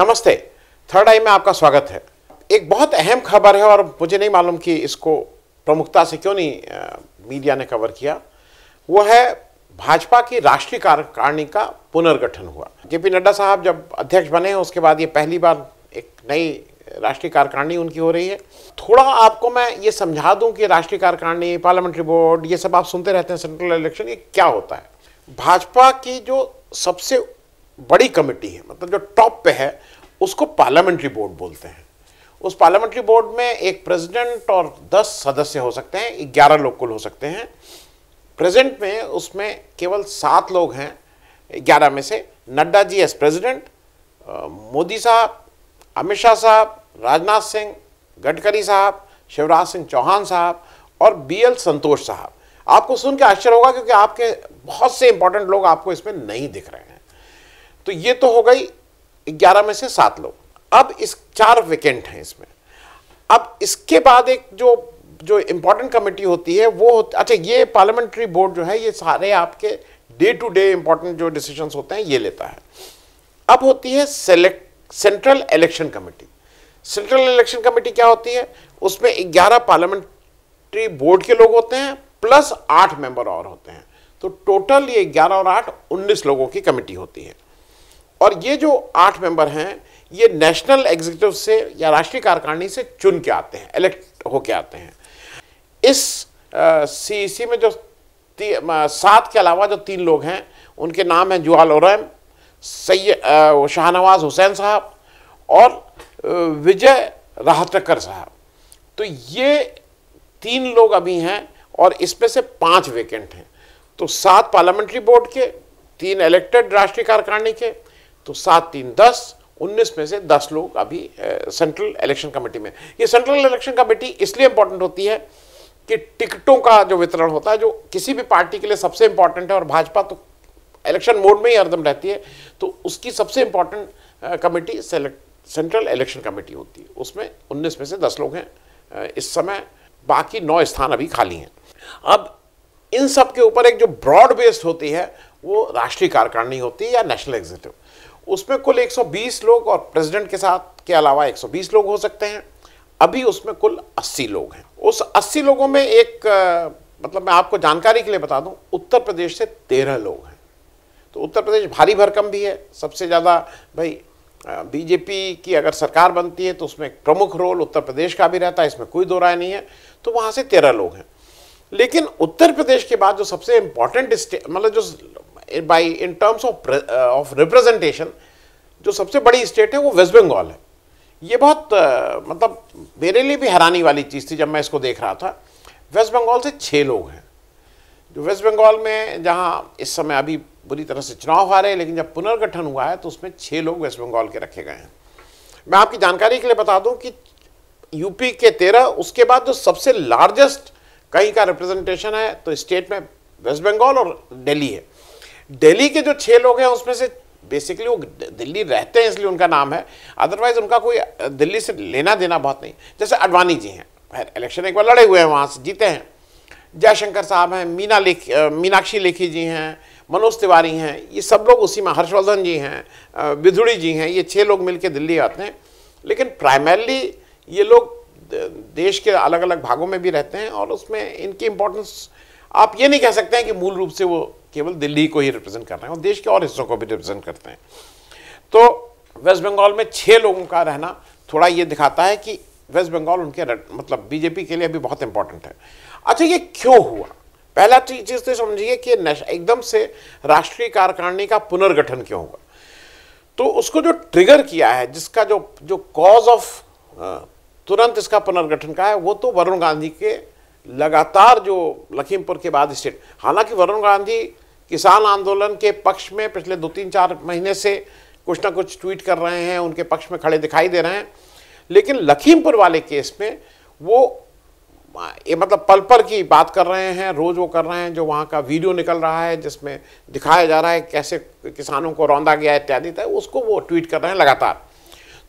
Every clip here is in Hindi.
नमस्ते थर्ड आई में आपका स्वागत है एक बहुत अहम खबर है और मुझे नहीं मालूम कि इसको प्रमुखता से क्यों नहीं आ, मीडिया ने कवर किया वो है भाजपा की राष्ट्रीय कार्यकारिणी का पुनर्गठन हुआ जेपी नड्डा साहब जब अध्यक्ष बने हैं उसके बाद ये पहली बार एक नई राष्ट्रीय कार्यकारिणी उनकी हो रही है थोड़ा आपको मैं ये समझा दूं कि राष्ट्रीय कार्यकारिणी पार्लियामेंट्री बोर्ड ये सब आप सुनते रहते हैं सेंट्रल इलेक्शन ये क्या होता है भाजपा की जो सबसे बड़ी कमेटी है मतलब जो टॉप पे है उसको पार्लियामेंट्री बोर्ड बोलते हैं उस पार्लियामेंट्री बोर्ड में एक प्रेसिडेंट और दस सदस्य हो सकते हैं ग्यारह लोग कुल हो सकते हैं प्रेजेंट में उसमें केवल सात लोग हैं ग्यारह में से नड्डा जी एस प्रेसिडेंट मोदी साहब अमित शाह साहब राजनाथ सिंह गडकरी साहब शिवराज सिंह चौहान साहब और बी एल संतोष साहब आपको सुन के आश्चर्य होगा क्योंकि आपके बहुत से इंपॉर्टेंट लोग आपको इसमें नहीं दिख रहे हैं तो ये तो हो गई ग्यारह में से सात लोग अब इस चार वेकेंट हैं इसमें अब इसके बाद एक जो जो इम्पोर्टेंट कमेटी होती है वो अच्छा ये पार्लियामेंट्री बोर्ड जो है ये सारे आपके डे टू डे इम्पोर्टेंट जो डिसीजंस होते हैं ये लेता है अब होती है select central election committee central election committee क्या होती है उसमें ग्यारह पार्लियामेंट्री बोर्ड के लोग होते हैं प्लस आठ मेंबर और होते हैं तो टोटल ये ग्यारह और आठ उन्नीस लोगों की कमेटी होती है और ये जो आठ मेंबर हैं ये नेशनल एग्जीक्यूटिव से या राष्ट्रीय कार्यकारिणी से चुन के आते हैं इलेक्ट होके आते हैं इस सी e में जो सात के अलावा जो तीन लोग हैं उनके नाम हैं जुआल और सैय शाहनवाज हुसैन साहब और विजय राहतकर साहब तो ये तीन लोग अभी हैं और इसमें से पांच वेकेंट हैं तो सात पार्लियामेंट्री बोर्ड के तीन इलेक्टेड राष्ट्रीय कार्यकारिणी के तो सात तीन दस उन्नीस में से दस लोग अभी सेंट्रल इलेक्शन कमेटी में ये सेंट्रल इलेक्शन कमेटी इसलिए इंपॉर्टेंट होती है कि टिकटों का जो वितरण होता है जो किसी भी पार्टी के लिए सबसे इंपॉर्टेंट है और भाजपा तो इलेक्शन मोड में ही हरदम रहती है तो उसकी सबसे important committee central election committee होती है उसमें उन्नीस में से दस लोग हैं इस समय बाकी नौ स्थान अभी खाली हैं अब इन सब के ऊपर एक जो ब्रॉड बेस्ड होती है वो राष्ट्रीय कार्यकारिणी होती है या नेशनल एग्जीक्यूटिव उसमें कुल 120 लोग और प्रेसिडेंट के साथ के अलावा 120 लोग हो सकते हैं अभी उसमें कुल 80 लोग हैं उस 80 लोगों में एक मतलब मैं आपको जानकारी के लिए बता दूं उत्तर प्रदेश से तेरह लोग हैं तो उत्तर प्रदेश भारी भरकम भी है सबसे ज़्यादा भाई बीजेपी की अगर सरकार बनती है तो उसमें एक प्रमुख रोल उत्तर प्रदेश का भी रहता है इसमें कोई दो राय नहीं है तो वहाँ से तेरह लोग हैं लेकिन उत्तर प्रदेश के बाद जो सबसे इम्पोर्टेंट मतलब जो by in terms of of representation जो सबसे बड़ी स्टेट है वो वेस्ट बंगाल है ये बहुत uh, मतलब मेरे लिए भी हैरानी वाली चीज़ थी जब मैं इसको देख रहा था वेस्ट बंगाल से छः लोग हैं जो वेस्ट बंगाल में जहाँ इस समय अभी बुरी तरह से चुनाव आ रहे हैं लेकिन जब पुनर्गठन हुआ है तो उसमें छः लोग वेस्ट बंगाल के रखे गए हैं मैं आपकी जानकारी के लिए बता दूं कि यूपी के तेरह उसके बाद जो सबसे लार्जेस्ट कहीं का रिप्रेजेंटेशन है तो स्टेट में वेस्ट बंगाल और दिल्ली है दिल्ली के जो छः लोग हैं उसमें से बेसिकली वो दिल्ली रहते हैं इसलिए उनका नाम है अदरवाइज उनका कोई दिल्ली से लेना देना बहुत नहीं जैसे अडवाणी जी हैं इलेक्शन एक बार लड़े हुए हैं वहाँ से जीते हैं जयशंकर साहब हैं मीना लेख मीनाक्षी लेखी जी हैं मनोज तिवारी हैं ये सब लोग उसी में हर्षवर्धन जी हैं विधुड़ी जी हैं ये छः लोग मिलकर दिल्ली आते हैं लेकिन प्राइमरली ये लोग देश के अलग अलग भागों में भी रहते हैं और उसमें इनकी इम्पोर्टेंस आप ये नहीं कह सकते हैं कि मूल रूप से वो केवल दिल्ली को ही रिप्रेजेंट कर रहे हैं और देश के और हिस्सों को भी रिप्रेजेंट करते हैं तो वेस्ट बंगाल में छः लोगों का रहना थोड़ा ये दिखाता है कि वेस्ट बंगाल उनके मतलब बीजेपी के लिए अभी बहुत इंपॉर्टेंट है अच्छा ये क्यों हुआ पहला तो चीज़ तो समझिए कि एकदम से राष्ट्रीय कार्यकारिणी का पुनर्गठन क्यों हुआ तो उसको जो ट्रिगर किया है जिसका जो जो कॉज ऑफ तुरंत इसका पुनर्गठन का है वो तो वरुण गांधी के लगातार जो लखीमपुर के बाद स्टेट हालांकि वरुण गांधी किसान आंदोलन के पक्ष में पिछले दो तीन चार महीने से कुछ ना कुछ ट्वीट कर रहे हैं उनके पक्ष में खड़े दिखाई दे रहे हैं लेकिन लखीमपुर वाले केस में वो ये मतलब पल पल की बात कर रहे हैं रोज़ वो कर रहे हैं जो वहाँ का वीडियो निकल रहा है जिसमें दिखाया जा रहा है कैसे किसानों को रौंदा गया इत्यादि तो उसको वो ट्वीट कर रहे हैं लगातार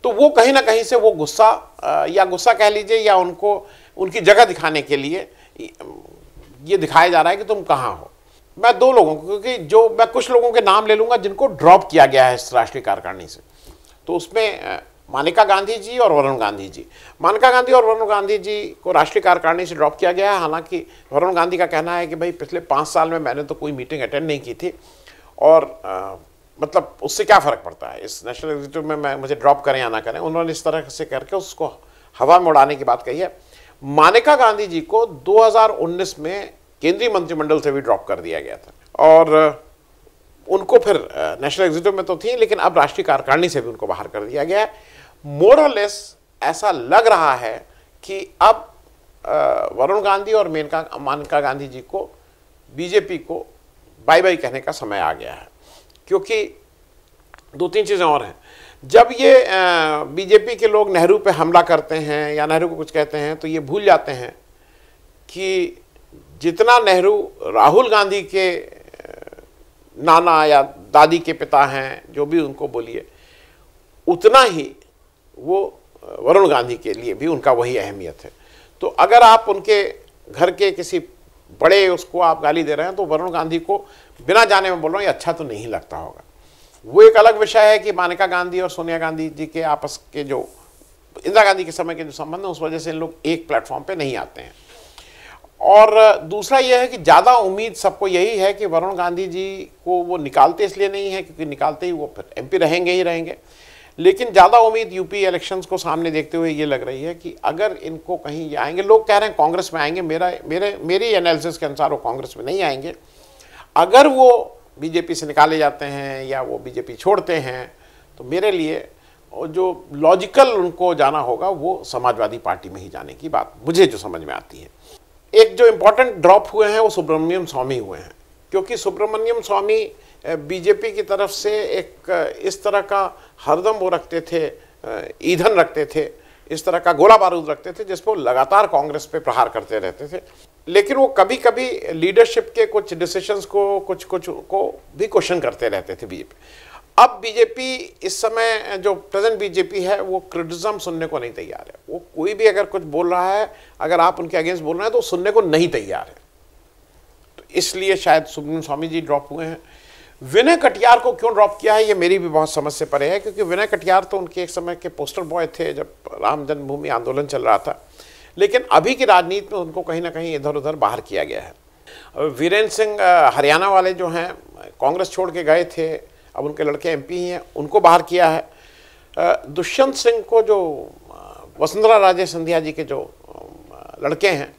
तो वो कहीं ना कहीं से वो गुस्सा या गुस्सा कह लीजिए या उनको उनकी जगह दिखाने के लिए ये दिखाया जा रहा है कि तुम कहाँ हो मैं दो लोगों को क्योंकि जो मैं कुछ लोगों के नाम ले लूँगा जिनको ड्रॉप किया गया है इस राष्ट्रीय कार्यकारिणी से तो उसमें मानिका गांधी जी और वरुण गांधी जी मानिका गांधी और वरुण गांधी जी को राष्ट्रीय कार्यकारिणी से ड्रॉप किया गया है हालांकि वरुण गांधी का कहना है कि भाई पिछले पाँच साल में मैंने तो कोई मीटिंग अटेंड नहीं की थी और आ, मतलब उससे क्या फ़र्क पड़ता है इस नेशनल एग्जीक्यूटिव में मैं मुझे ड्रॉप करें या ना करें उन्होंने इस तरह से करके उसको हवा में उड़ाने की बात कही है मानिका गांधी जी को दो में केंद्रीय मंत्रिमंडल से भी ड्रॉप कर दिया गया था और उनको फिर नेशनल एग्जीक्यूटिव में तो थी लेकिन अब राष्ट्रीय कार्यकारिणी से भी उनको बाहर कर दिया गया है मोरलेस ऐसा लग रहा है कि अब वरुण गांधी और मेनका मानका गांधी जी को बीजेपी को बाय बाय कहने का समय आ गया है क्योंकि दो तीन चीज़ें और हैं जब ये बीजेपी के लोग नेहरू पे हमला करते हैं या नेहरू को कुछ कहते हैं तो ये भूल जाते हैं कि जितना नेहरू राहुल गांधी के नाना या दादी के पिता हैं जो भी उनको बोलिए उतना ही वो वरुण गांधी के लिए भी उनका वही अहमियत है तो अगर आप उनके घर के किसी बड़े उसको आप गाली दे रहे हैं तो वरुण गांधी को बिना जाने में बोल रहा हूँ ये अच्छा तो नहीं लगता होगा वो एक अलग विषय है कि मानिका गांधी और सोनिया गांधी जी के आपस के जो इंदिरा गांधी के समय के जो संबंध हैं उस वजह से इन लोग एक प्लेटफॉर्म पर नहीं आते हैं और दूसरा यह है कि ज़्यादा उम्मीद सबको यही है कि वरुण गांधी जी को वो निकालते इसलिए नहीं है क्योंकि निकालते ही वो फिर एम रहेंगे ही रहेंगे लेकिन ज़्यादा उम्मीद यूपी इलेक्शंस को सामने देखते हुए ये लग रही है कि अगर इनको कहीं ये आएंगे लोग कह रहे हैं कांग्रेस में आएंगे मेरा मेरे मेरी एनालिसिस के अनुसार वो कांग्रेस में नहीं आएंगे अगर वो बीजेपी से निकाले जाते हैं या वो बीजेपी छोड़ते हैं तो मेरे लिए जो लॉजिकल उनको जाना होगा वो समाजवादी पार्टी में ही जाने की बात मुझे जो समझ में आती है एक जो इम्पोर्टेंट ड्रॉप हुए हैं वो सुब्रमण्यम स्वामी हुए हैं क्योंकि सुब्रमण्यम स्वामी बीजेपी की तरफ से एक इस तरह का हरदम वो रखते थे ईंधन रखते थे इस तरह का गोला बारूद रखते थे जिसपे लगातार कांग्रेस पे प्रहार करते रहते थे लेकिन वो कभी कभी लीडरशिप के कुछ डिसीशंस को कुछ कुछ को भी क्वेश्चन करते रहते थे बीजेपी अब बीजेपी इस समय जो प्रेजेंट बीजेपी है वो क्रिटिज्म सुनने को नहीं तैयार है वो कोई भी अगर कुछ बोल रहा है अगर आप उनके अगेंस्ट बोल रहे हैं तो सुनने को नहीं तैयार है तो इसलिए शायद सुब्रमण्य स्वामी जी ड्रॉप हुए हैं विनय कटियार को क्यों ड्रॉप किया है ये मेरी भी बहुत समझ से परे है क्योंकि विनय कटियार तो उनके एक समय के पोस्टर बॉय थे जब राम जन्मभूमि आंदोलन चल रहा था लेकिन अभी की राजनीति में उनको कहीं ना कहीं इधर उधर बाहर किया गया है वीरेंद्र सिंह हरियाणा वाले जो हैं कांग्रेस छोड़ के गए थे अब उनके लड़के एमपी ही हैं उनको बाहर किया है दुष्यंत सिंह को जो वसुंधरा राजे सिंधिया जी के जो लड़के हैं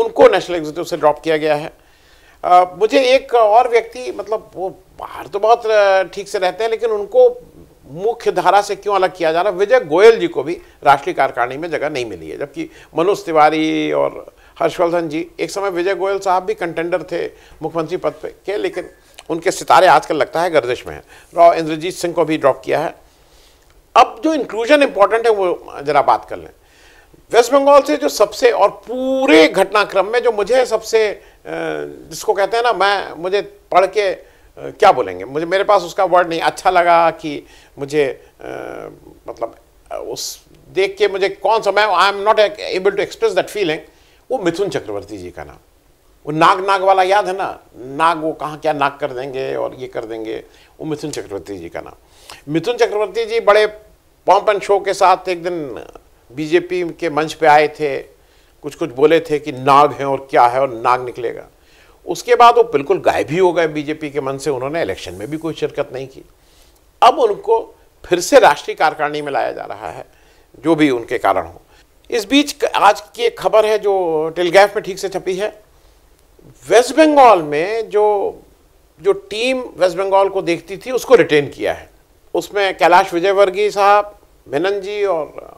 उनको नेशनल एग्जीक्यूटिव से ड्रॉप किया गया है मुझे एक और व्यक्ति मतलब वो बाहर तो बहुत ठीक से रहते हैं लेकिन उनको मुख्य धारा से क्यों अलग किया जा रहा है विजय गोयल जी को भी राष्ट्रीय कार्यकारिणी में जगह नहीं मिली है जबकि मनोज तिवारी और हर्षवर्धन जी एक समय विजय गोयल साहब भी कंटेंडर थे मुख्यमंत्री पद पे के लेकिन उनके सितारे आजकल लगता है गर्दिश में है रॉ इंद्रजीत सिंह को भी ड्रॉप किया है अब जो इंक्लूजन इम्पोर्टेंट है वो ज़रा बात कर लें वेस्ट बंगाल से जो सबसे और पूरे घटनाक्रम में जो मुझे सबसे जिसको कहते हैं ना मैं मुझे पढ़ के क्या बोलेंगे मुझे मेरे पास उसका वर्ड नहीं अच्छा लगा कि मुझे आ, मतलब उस देख के मुझे कौन सा मैं I am not able to express that feeling वो मिथुन चक्रवर्ती जी का नाम वो नाग नाग वाला याद है ना नाग वो कहाँ क्या नाग कर देंगे और ये कर देंगे वो मिथुन चक्रवर्ती जी का नाम मिथुन चक्रवर्ती जी बड़े पॉम्प एंड शो के साथ एक दिन बीजेपी के मंच पे आए थे कुछ कुछ बोले थे कि नाग है और क्या है और नाग निकलेगा उसके बाद वो बिल्कुल गायब ही हो गए बीजेपी के मन से उन्होंने इलेक्शन में भी कोई शिरकत नहीं की अब उनको फिर से राष्ट्रीय कार्यकारिणी में लाया जा रहा है जो भी उनके कारण हो इस बीच आज की एक खबर है जो टेलीग्राफ में ठीक से छपी है वेस्ट बंगाल में जो जो टीम वेस्ट बंगाल को देखती थी उसको रिटेन किया है उसमें कैलाश विजयवर्गीय साहब मेनन जी और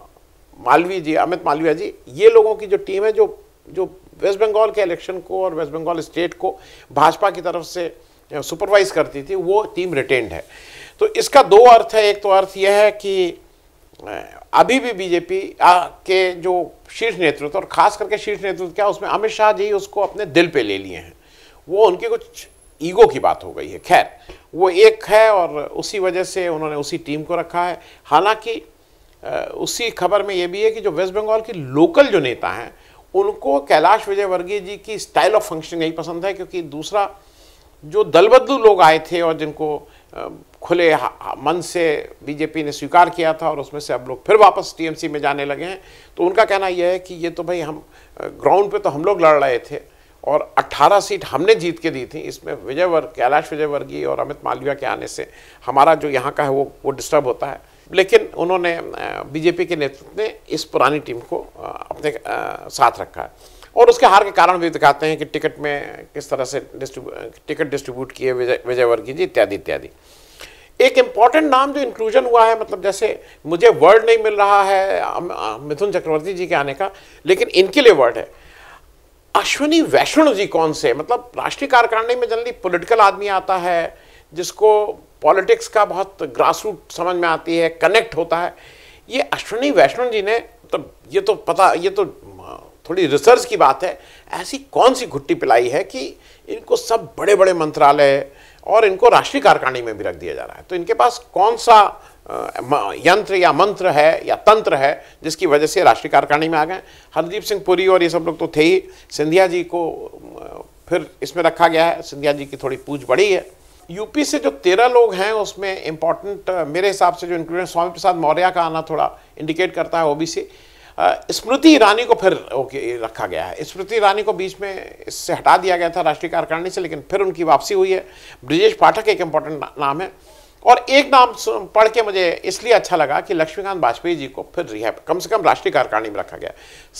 मालवी जी अमित मालविया जी ये लोगों की जो टीम है जो जो वेस्ट बंगाल के इलेक्शन को और वेस्ट बंगाल स्टेट को भाजपा की तरफ से सुपरवाइज करती थी वो टीम रिटेंड है तो इसका दो अर्थ है एक तो अर्थ यह है कि अभी भी बीजेपी के जो शीर्ष नेतृत्व और खास करके शीर्ष नेतृत्व क्या उसमें अमित शाह जी उसको अपने दिल पे ले लिए हैं वो उनकी कुछ ईगो की बात हो गई है खैर वो एक है और उसी वजह से उन्होंने उसी टीम को रखा है हालांकि उसी खबर में ये भी है कि जो वेस्ट बंगाल की लोकल जो नेता हैं उनको कैलाश विजयवर्गीय जी की स्टाइल ऑफ फंक्शनिंग यही पसंद है क्योंकि दूसरा जो दलबदलू लोग आए थे और जिनको खुले मन से बीजेपी ने स्वीकार किया था और उसमें से अब लोग फिर वापस टीएमसी में जाने लगे हैं तो उनका कहना यह है कि ये तो भाई हम ग्राउंड पे तो हम लोग लड़ रहे थे और 18 सीट हमने जीत के दी थी इसमें विजय वर्ग कैलाश विजयवर्गीय और अमित मालविया के आने से हमारा जो यहाँ का है वो वो डिस्टर्ब होता है लेकिन उन्होंने बीजेपी के नेतृत्व ने इस पुरानी टीम को अपने साथ रखा है और उसके हार के कारण भी दिखाते हैं कि टिकट में किस तरह से डिस्ट्रीब्यू टिकट डिस्ट्रीब्यूट किए विजय विजयवर्गीय जी इत्यादि इत्यादि एक इम्पॉर्टेंट नाम जो इंक्लूजन हुआ है मतलब जैसे मुझे वर्ड नहीं मिल रहा है मिथुन चक्रवर्ती जी के आने का लेकिन इनके लिए वर्ड है अश्विनी वैष्णव जी कौन से मतलब राष्ट्रीय कार्यकारिणी में जनरली पॉलिटिकल आदमी आता है जिसको पॉलिटिक्स का बहुत ग्रास रूट समझ में आती है कनेक्ट होता है ये अश्विनी वैष्णव जी ने मतलब ये तो पता ये तो थोड़ी रिसर्च की बात है ऐसी कौन सी घुट्टी पिलाई है कि इनको सब बड़े बड़े मंत्रालय और इनको राष्ट्रीय कारखाने में भी रख दिया जा रहा है तो इनके पास कौन सा यंत्र या मंत्र है या तंत्र है जिसकी वजह से राष्ट्रीय कारखाने में आ गए हरदीप सिंह पुरी और ये सब लोग तो थे ही सिंधिया जी को फिर इसमें रखा गया है सिंधिया जी की थोड़ी पूछ बढ़ी है यूपी से जो तेरह लोग हैं उसमें इंपॉर्टेंट मेरे हिसाब से जो इंक्लूडेंट स्वामी प्रसाद मौर्य का आना थोड़ा इंडिकेट करता है ओबीसी स्मृति ईरानी को फिर रखा गया है स्मृति ईरानी को बीच में इससे हटा दिया गया था राष्ट्रीय कार्यकारिणी से लेकिन फिर उनकी वापसी हुई है ब्रिजेश पाठक एक इम्पोर्टेंट नाम है और एक नाम पढ़ के मुझे इसलिए अच्छा लगा कि लक्ष्मीकांत वाजपेयी जी को फिर रिहा कम से कम राष्ट्रीय कार्यकारिणी में रखा गया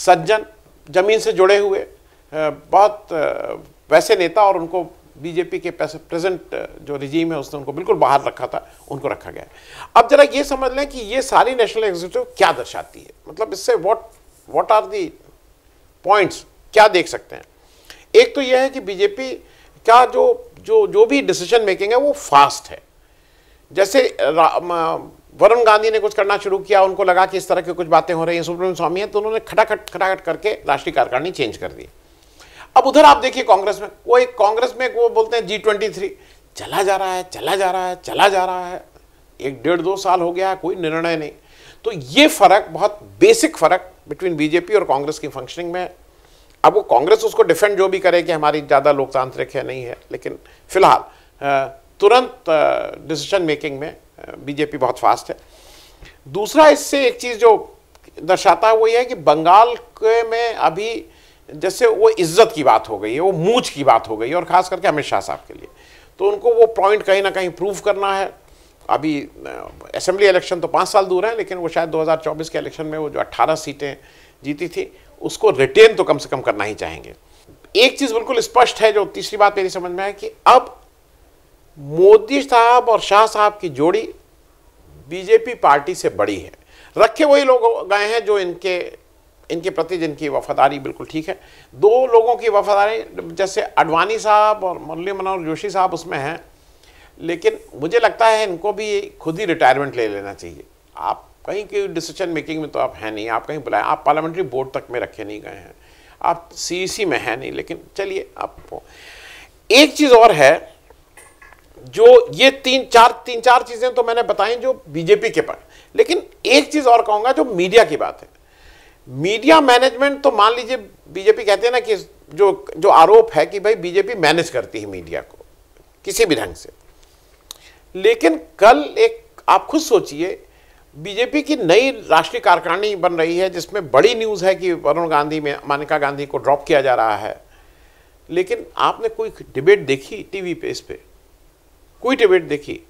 सज्जन जमीन से जुड़े हुए बहुत वैसे नेता और उनको बीजेपी के प्रेजेंट जो रिजीम है उसने उनको बिल्कुल बाहर रखा था उनको रखा गया अब जरा ये समझ लें कि ये सारी नेशनल एग्जीक्यूटिव क्या दर्शाती है मतलब इससे what what are the points क्या देख सकते हैं एक तो यह है कि बीजेपी का जो जो जो भी डिसीजन मेकिंग है वो फास्ट है जैसे वरुण गांधी ने कुछ करना शुरू किया उनको लगा कि इस तरह की कुछ बातें हो रही हैं सुब्रमण्य स्वामी है तो उन्होंने खटाखट खटाखट करके राष्ट्रीय कार्यकारिणी चेंज कर दी अब उधर आप देखिए कांग्रेस में वो एक कांग्रेस में वो बोलते हैं जी ट्वेंटी थ्री चला जा रहा है चला जा रहा है चला जा रहा है एक डेढ़ दो साल हो गया है कोई निर्णय नहीं तो ये फर्क बहुत बेसिक फर्क बिटवीन बीजेपी और कांग्रेस की फंक्शनिंग में है अब वो कांग्रेस उसको डिफेंड जो भी करे कि हमारी ज़्यादा लोकतांत्रिक है नहीं है लेकिन फिलहाल तुरंत डिसीजन मेकिंग में बीजेपी बहुत फास्ट है दूसरा इससे एक चीज़ जो दर्शाता है वो ये है कि बंगाल के में अभी जैसे वो इज्जत की बात हो गई है वो मूछ की बात हो गई है और ख़ास करके अमित शाह साहब के लिए तो उनको वो पॉइंट कहीं ना कहीं प्रूव करना है अभी असेंबली इलेक्शन तो पाँच साल दूर है लेकिन वो शायद 2024 के इलेक्शन में वो जो 18 सीटें जीती थी उसको रिटेन तो कम से कम करना ही चाहेंगे एक चीज़ बिल्कुल स्पष्ट है जो तीसरी बात मेरी समझ में है कि अब मोदी साहब और शाह साहब की जोड़ी बीजेपी पार्टी से बड़ी है रखे वही लोग गए हैं जो इनके इनके प्रति जिनकी वफादारी बिल्कुल ठीक है दो लोगों की वफादारी जैसे अडवाणी साहब और मुरली मनोहर जोशी साहब उसमें हैं लेकिन मुझे लगता है इनको भी खुद ही रिटायरमेंट ले लेना चाहिए आप कहीं की डिसीजन मेकिंग में तो आप हैं नहीं आप कहीं बुलाएं आप पार्लियामेंट्री बोर्ड तक में रखे नहीं गए हैं आप सी e में हैं नहीं लेकिन चलिए आपको एक चीज़ और है जो ये तीन चार तीन चार चीज़ें तो मैंने बताई जो बीजेपी के पर लेकिन एक चीज़ और कहूँगा जो मीडिया की बात है मीडिया मैनेजमेंट तो मान लीजिए बीजेपी कहते हैं ना कि जो जो आरोप है कि भाई बीजेपी मैनेज करती है मीडिया को किसी भी ढंग से लेकिन कल एक आप खुद सोचिए बीजेपी की नई राष्ट्रीय कार्यकारिणी बन रही है जिसमें बड़ी न्यूज़ है कि वरुण गांधी में मानिका गांधी को ड्रॉप किया जा रहा है लेकिन आपने कोई डिबेट देखी टीवी पे इस पर कोई डिबेट देखी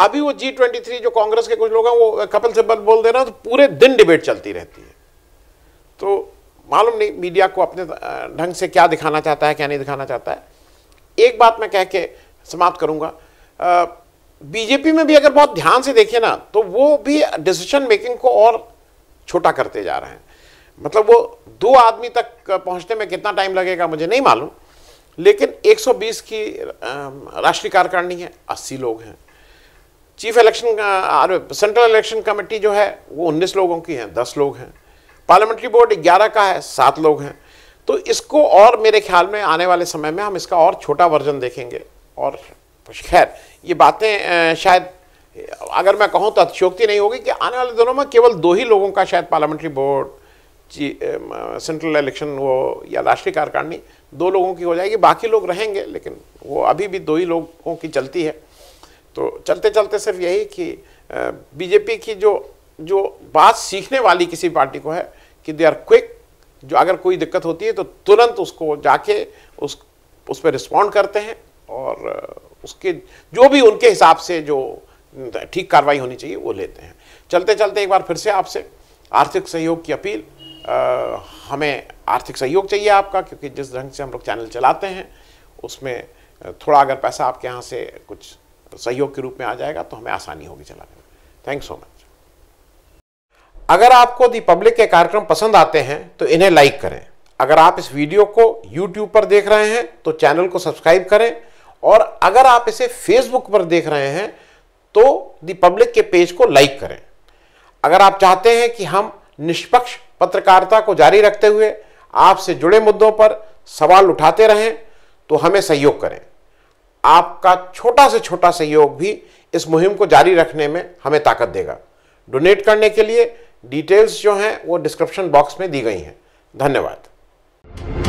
अभी वो जी ट्वेंटी थ्री जो कांग्रेस के कुछ लोग हैं वो कपिल सिब्बल बोल दे रहा तो पूरे दिन डिबेट चलती रहती है तो मालूम नहीं मीडिया को अपने ढंग से क्या दिखाना चाहता है क्या नहीं दिखाना चाहता है एक बात मैं कह के समाप्त करूँगा बीजेपी में भी अगर बहुत ध्यान से देखें ना तो वो भी डिसीजन मेकिंग को और छोटा करते जा रहे हैं मतलब वो दो आदमी तक पहुंचने में कितना टाइम लगेगा मुझे नहीं मालूम लेकिन 120 की राष्ट्रीय कार्यकारिणी है 80 लोग हैं chief election central election committee जो है वो उन्नीस लोगों की है दस लोग हैं पार्लियामेंट्री बोर्ड ग्यारह का है सात लोग हैं तो इसको और मेरे ख्याल में आने वाले समय में हम इसका और छोटा वर्जन देखेंगे और खैर ये बातें शायद अगर मैं कहूँ तो अतिशोक्ति नहीं होगी कि आने वाले दिनों में केवल दो ही लोगों का शायद पार्लियामेंट्री बोर्ड सेंट्रल इलेक्शन वो या राष्ट्रीय कार्यकारिणी दो लोगों की हो जाएगी बाकी लोग रहेंगे लेकिन वो अभी भी दो ही लोगों की चलती है तो चलते चलते सिर्फ यही कि बीजेपी की जो जो बात सीखने वाली किसी पार्टी को है कि दे आर क्विक जो अगर कोई दिक्कत होती है तो तुरंत उसको जाके उस उस पर रिस्पॉन्ड करते हैं और उसके जो भी उनके हिसाब से जो ठीक कार्रवाई होनी चाहिए वो लेते हैं चलते चलते एक बार फिर से आपसे आर्थिक सहयोग की अपील आ, हमें आर्थिक सहयोग चाहिए आपका क्योंकि जिस ढंग से हम लोग चैनल चलाते हैं उसमें थोड़ा अगर पैसा आपके यहाँ से कुछ तो सहयोग के रूप में आ जाएगा तो हमें आसानी होगी चलाने में थैंक्स सो मच अगर आपको दी पब्लिक के कार्यक्रम पसंद आते हैं तो इन्हें लाइक करें अगर आप इस वीडियो को यूट्यूब पर देख रहे हैं तो चैनल को सब्सक्राइब करें और अगर आप इसे फेसबुक पर देख रहे हैं तो दी पब्लिक के पेज को लाइक करें अगर आप चाहते हैं कि हम निष्पक्ष पत्रकारिता को जारी रखते हुए आपसे जुड़े मुद्दों पर सवाल उठाते रहें तो हमें सहयोग करें आपका छोटा से छोटा सहयोग भी इस मुहिम को जारी रखने में हमें ताकत देगा डोनेट करने के लिए डिटेल्स जो हैं वो डिस्क्रिप्शन बॉक्स में दी गई हैं धन्यवाद